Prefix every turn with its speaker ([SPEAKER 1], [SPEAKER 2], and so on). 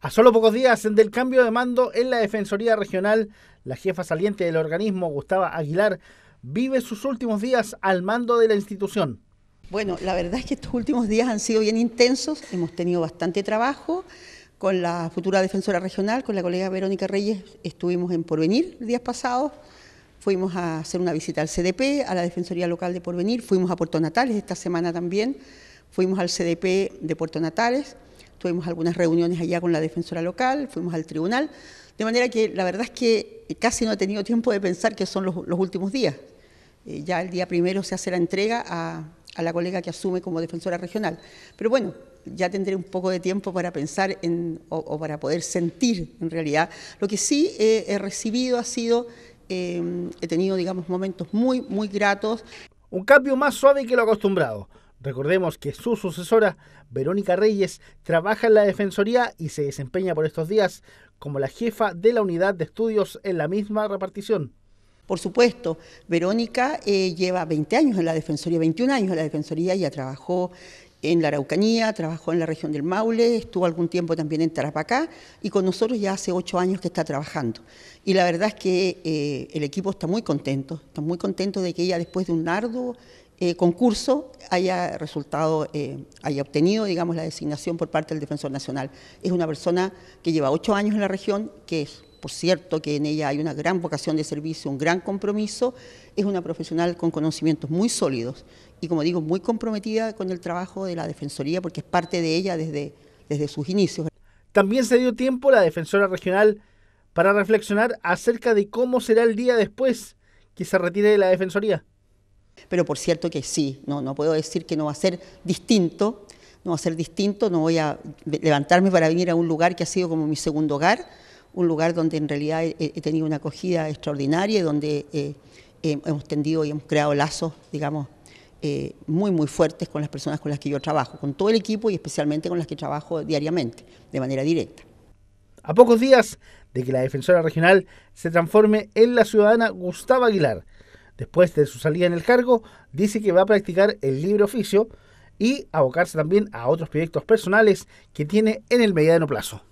[SPEAKER 1] A solo pocos días del cambio de mando en la Defensoría Regional, la jefa saliente del organismo, Gustava Aguilar, vive sus últimos días al mando de la institución.
[SPEAKER 2] Bueno, la verdad es que estos últimos días han sido bien intensos, hemos tenido bastante trabajo con la futura defensora regional, con la colega Verónica Reyes, estuvimos en Porvenir días pasados, fuimos a hacer una visita al CDP, a la Defensoría Local de Porvenir, fuimos a Puerto Natales esta semana también, Fuimos al CDP de Puerto Natales, tuvimos algunas reuniones allá con la defensora local, fuimos al tribunal, de manera que la verdad es que casi no he tenido tiempo de pensar que son los, últimos días. Eh, ya el día primero se hace la entrega a, a la colega que asume como defensora regional. Pero bueno, ya tendré un poco de tiempo para pensar en, o, para poder sentir en realidad. Lo que sí he recibido ha sido, em, he tenido, digamos, momentos muy, muy gratos. Un cambio más suave que lo
[SPEAKER 1] acostumbrado. Recordemos que su sucesora, Verónica Reyes, trabaja en la Defensoría y se desempeña por estos días como la jefa de la unidad de estudios en la misma
[SPEAKER 2] repartición. Por supuesto, Verónica eh, lleva 20 años en la Defensoría, 21 años en la Defensoría, ya trabajó en la Araucanía, trabajó en la región del Maule, estuvo algún tiempo también en Tarapacá y con nosotros ya hace ocho años que está trabajando. Y la verdad es que eh, el equipo está muy contento, está muy contento de que ella después de un arduo eh, concurso haya resultado, eh, haya obtenido, digamos, la designación por parte del Defensor Nacional. Es una persona que lleva ocho años en la región, que es por cierto que en ella hay una gran vocación de servicio, un gran compromiso, es una profesional con conocimientos muy sólidos y como digo, muy comprometida con el trabajo de la Defensoría porque es parte de ella desde, sus inicios.
[SPEAKER 1] También se dio tiempo la Defensora Regional para reflexionar acerca de cómo
[SPEAKER 2] será el día después que se retire de la Defensoría. Pero por cierto que sí, no, no puedo decir que no va a ser distinto, no va a ser distinto, no voy a levantarme para venir a un lugar que ha sido como mi segundo hogar, un lugar donde en realidad he, tenido una acogida extraordinaria, y donde eh, hemos tendido y hemos creado lazos, digamos, eh, muy, muy fuertes con las personas con las que yo trabajo, con todo el equipo y especialmente con las que trabajo diariamente, de manera directa. A pocos días de que la defensora regional se transforme en
[SPEAKER 1] la ciudadana Gustavo Aguilar, después de su salida en el cargo, dice que va a practicar el libre oficio y abocarse también a otros proyectos personales que tiene en el mediano plazo.